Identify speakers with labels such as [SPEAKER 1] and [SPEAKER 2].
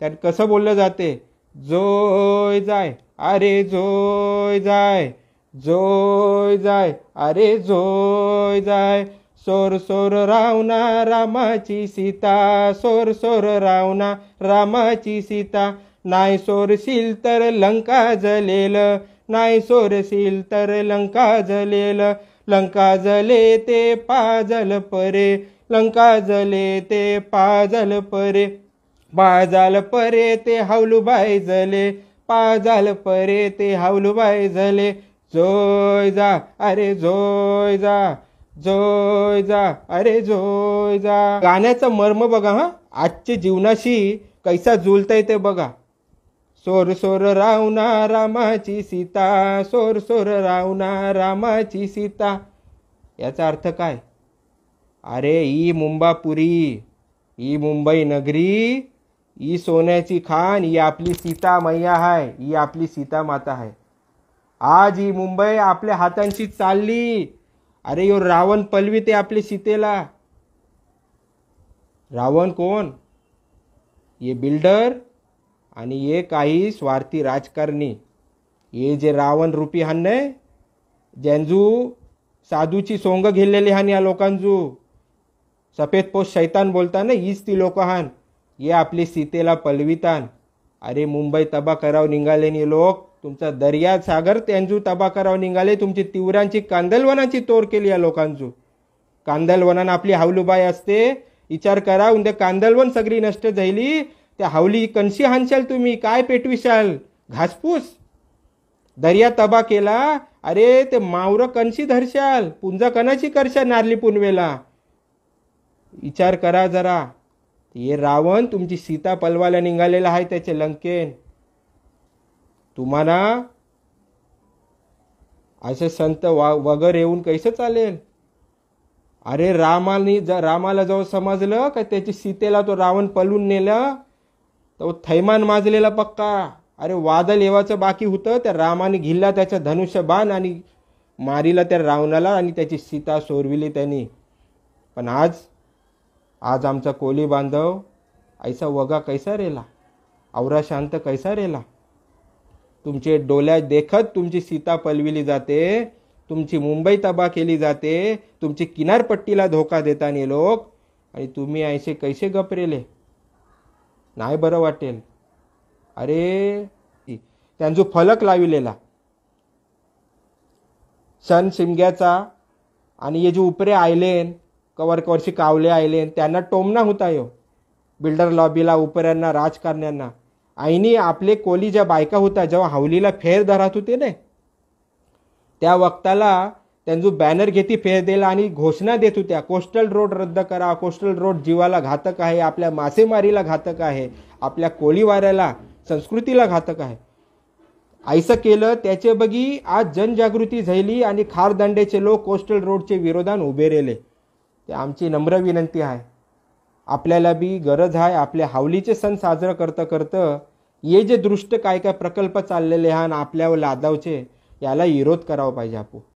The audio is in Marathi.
[SPEAKER 1] त्यात कसं बोललं जाते जोय जाय अरे जोय जाय जोय जाय अरे जोय जाय सोर सोर रावना रामाची सीता सोर सोर रावना रामाची सीता नाही सोरशील तर लंका जलेल नाही सोरशील तर लंका जलेल लंका जले ते पाजल परे लंका जले ते पाजल परे बाजाल परे ते हावलूबाई झाले पाजाल परे ते हावलूबाई झाले जोय जा अरे जोय जा जोय जा अरे जोय जा गाण्याचा मर्म बघा हा आजच्या जीवनाशी कैसा जुलता ते बघा सोर सोर रावना रामाची सीता सोर सोर रावना रामाची सीता याचा अर्थ काय अरे ई मुंबापुरी ई मुंबई नगरी ही सोन्याची खान ही आपली सीता मैया आहे ही आपली सीता माता आहे आज ही मुंबई आपल्या हातांशी चालली अरे यो रावण पलवी ते आपले सीतेला रावण कोण ये बिल्डर आणि ये काही स्वार्थी राजकारणी ये जे रावण रुपी नाही ज्यांजू साधूची सोंग घेलेली हान या लोकांजू सफेद पोष शैतान बोलताना हीच ती लोक हान ये आपली सीतेला पलवितान अरे मुंबई तबा कराव निघाले नि लोक तुमचा दर्या सागर त्यांजू तबा कराव निघाले तुमची तिवरांची कांदलवनाची तोर केली या लोकांजू कांदलवनान आपली हावलूबाई असते विचार करा उंदे कांदलवन सगळी नष्ट झाली त्या हावली कणशी हानशाल तुम्ही काय पेटविशाल घासपूस दर्या तबा केला अरे ते मावर कणशी धरशाल पुंजा कणाची करशाल नारली पुनवेला विचार करा जरा ये रावण तुमची सीता पलवायला निघालेला आहे त्याचे लंकेन तुम्हाला असे संत वा येऊन कसं चालेल अरे रामाने ज रामाला जेव्हा समजलं का त्याची सीतेला तो रावण पलून नेलं तो थैमान माजलेला पक्का अरे वादल येवाचं बाकी होतं त्या रामाने घिल्ला त्याचा धनुष्य बाण आणि मारीला त्या रावणाला आणि त्याची सीता सोरविली त्यांनी पण आज आज आमचा कोली बांधव ऐसा वगा कैसा रेला आवरा शांत कैसा रेला तुमचे डोल्या देखत तुमची सीता पलविली जाते तुमची मुंबई तबा केली जाते तुमची किनारपट्टीला धोका देताना लोक आणि तुम्ही ऐसे कैसे गपरेले नाही बरं वाटेल अरे त्यांचं फलक लाविलेला सन शिमग्याचा आणि हे जे उपरे आयलेन कवर कवरशी कावले आयले त्यांना टोमना होता यो बिल्डर लॉबीला उपऱ्यांना राजकारण्यांना आईनी आपले कोली ज्या बायका होता जेव्हा हावलीला फेर धरात होते ने त्या वक्ताला त्यांचं बॅनर घेती फेर दिला आणि घोषणा देत होत्या कोस्टल रोड रद्द करा कोस्टल रोड जीवाला घातक आहे आपल्या मासेमारीला घातक आहे आपल्या कोळीवाऱ्याला संस्कृतीला घातक आहे आईसं केलं त्याचे बघी आज जनजागृती झाली आणि खारदांडेचे लोक कोस्टल रोडचे विरोधात उभे राहिले ते आमची नम्र विनंती आहे आपल्याला बी गरज आहे आपले हावलीचे सण साजरं करत करतं हे जे दृष्ट काय काय प्रकल्प चाललेले आहे आणि आपल्या लादावचे याला विरोध करावा पाहिजे आपू